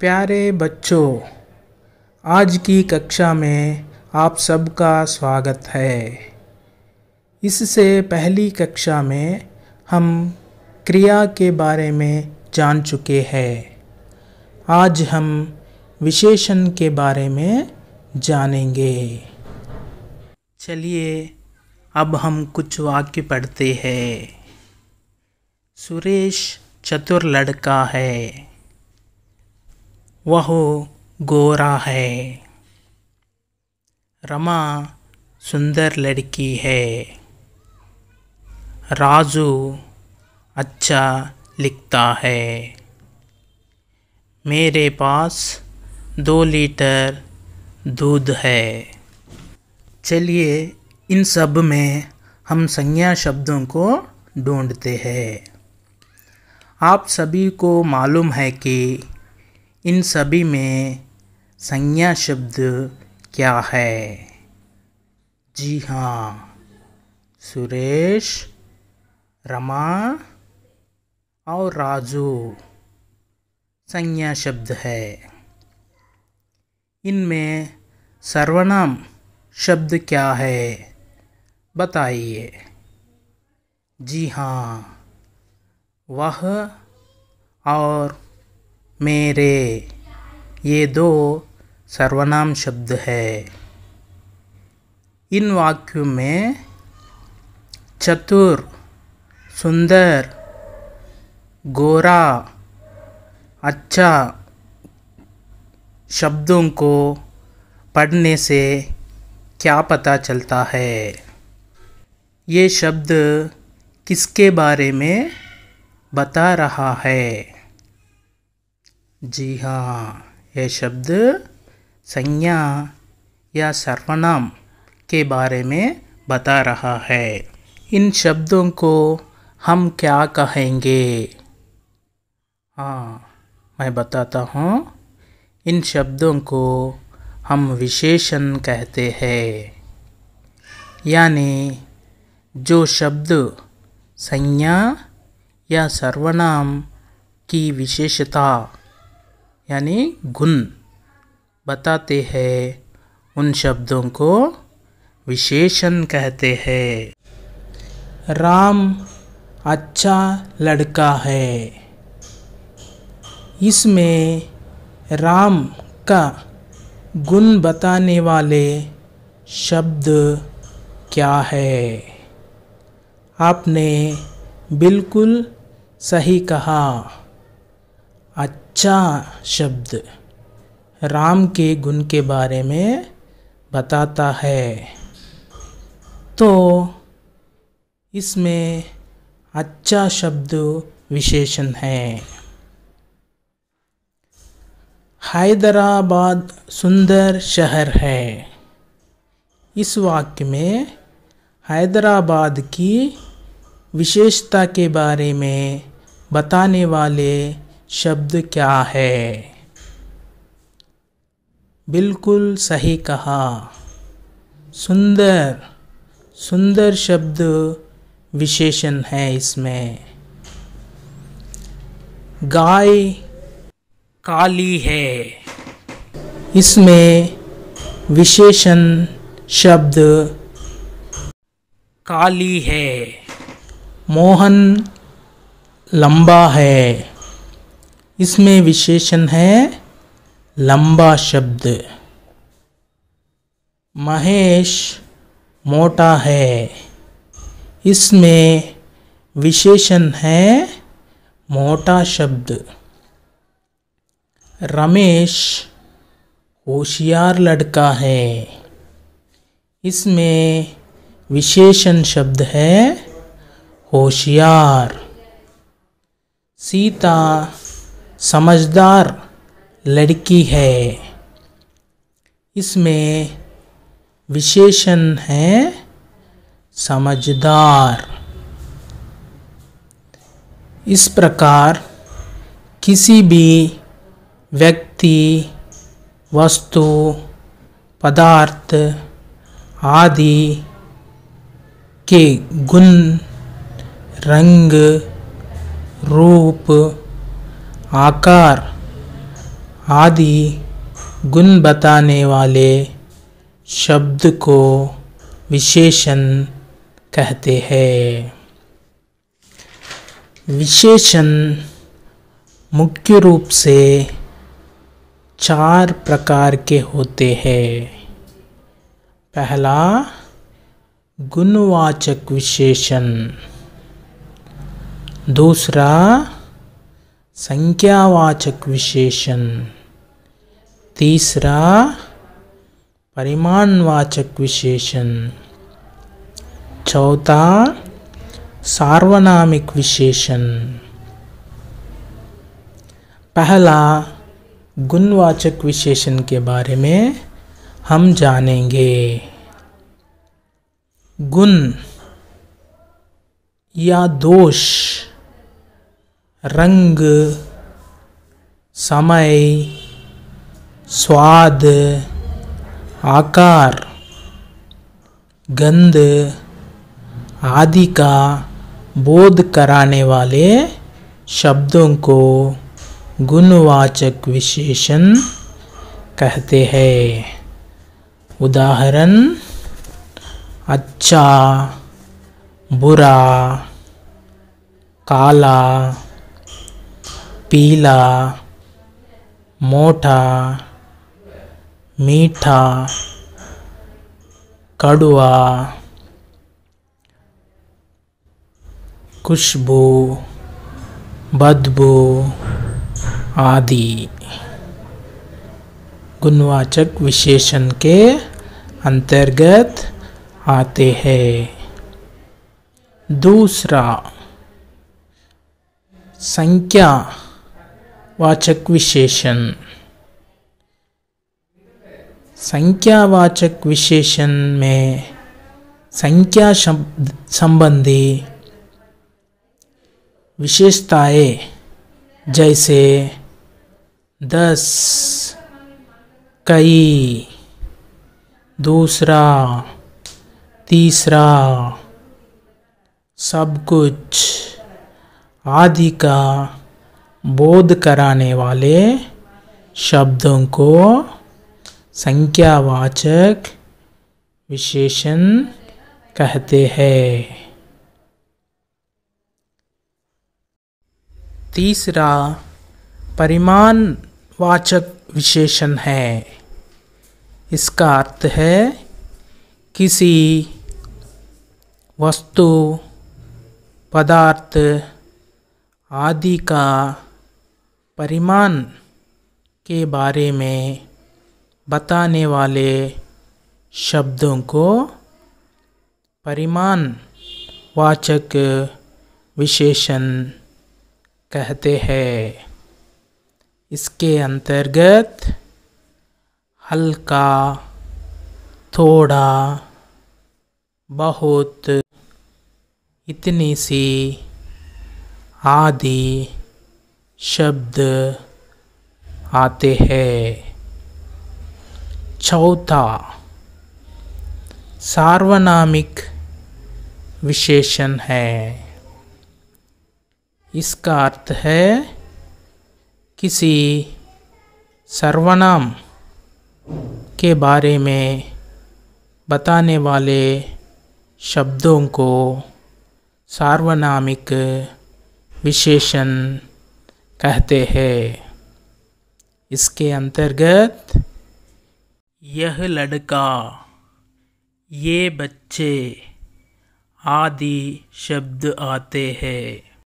प्यारे बच्चों आज की कक्षा में आप सबका स्वागत है इससे पहली कक्षा में हम क्रिया के बारे में जान चुके हैं आज हम विशेषण के बारे में जानेंगे चलिए अब हम कुछ वाक्य पढ़ते हैं सुरेश चतुर लड़का है वह गोरा है रमा सुंदर लड़की है राजू अच्छा लिखता है मेरे पास दो लीटर दूध है चलिए इन सब में हम संज्ञा शब्दों को ढूंढते हैं आप सभी को मालूम है कि इन सभी में संज्ञा शब्द क्या है जी हाँ सुरेश रमा और राजू संज्ञा शब्द है इनमें सर्वनाम शब्द क्या है बताइए जी हाँ वह और मेरे ये दो सर्वनाम शब्द है इन वाक्यों में चतुर सुंदर गोरा अच्छा शब्दों को पढ़ने से क्या पता चलता है ये शब्द किसके बारे में बता रहा है जी हाँ यह शब्द संज्ञा या सर्वनाम के बारे में बता रहा है इन शब्दों को हम क्या कहेंगे हाँ मैं बताता हूँ इन शब्दों को हम विशेषण कहते हैं यानी जो शब्द संज्ञा या सर्वनाम की विशेषता यानी गुण बताते हैं उन शब्दों को विशेषण कहते हैं राम अच्छा लड़का है इसमें राम का गुण बताने वाले शब्द क्या है आपने बिल्कुल सही कहा अच्छा शब्द राम के गुण के बारे में बताता है तो इसमें अच्छा शब्द विशेषण है हैदराबाद सुंदर शहर है इस वाक्य में हैदराबाद की विशेषता के बारे में बताने वाले शब्द क्या है बिल्कुल सही कहा सुंदर सुंदर शब्द विशेषण है इसमें गाय काली है इसमें विशेषण शब्द काली है मोहन लंबा है इसमें विशेषण है लंबा शब्द महेश मोटा है इसमें विशेषण है मोटा शब्द रमेश होशियार लड़का है इसमें विशेषण शब्द है होशियार सीता समझदार लड़की है इसमें विशेषण है समझदार इस प्रकार किसी भी व्यक्ति वस्तु पदार्थ आदि के गुण रंग रूप आकार आदि गुण बताने वाले शब्द को विशेषण कहते हैं विशेषण मुख्य रूप से चार प्रकार के होते हैं पहला गुणवाचक विशेषण दूसरा संख्यावाचक विशेषण तीसरा परिमाणवाचक विशेषण चौथा सार्वनामिक विशेषण पहला गुणवाचक विशेषण के बारे में हम जानेंगे गुण या दोष रंग समय स्वाद आकार गंध आदि का बोध कराने वाले शब्दों को गुणवाचक विशेषण कहते हैं उदाहरण अच्छा बुरा काला पीला मोटा मीठा कड़वा खुशबू बदबू आदि गुणवाचक विशेषण के अंतर्गत आते हैं दूसरा संख्या वाचक विशेषण संख्यावाचक विशेषण में संख्या संबंधी विशेषताएं जैसे दस कई दूसरा तीसरा सब कुछ आदि का बोध कराने वाले शब्दों को संख्यावाचक विशेषण कहते हैं तीसरा परिमाणवाचक विशेषण है इसका अर्थ है किसी वस्तु पदार्थ आदि का परिमाण के बारे में बताने वाले शब्दों को परिमाण वाचक विशेषण कहते हैं इसके अंतर्गत हल्का थोड़ा बहुत इतनी सी आदि शब्द आते हैं चौथा सार्वनामिक विशेषण है इसका अर्थ है किसी सर्वनाम के बारे में बताने वाले शब्दों को सार्वनामिक विशेषण कहते हैं इसके अंतर्गत यह लड़का ये बच्चे आदि शब्द आते हैं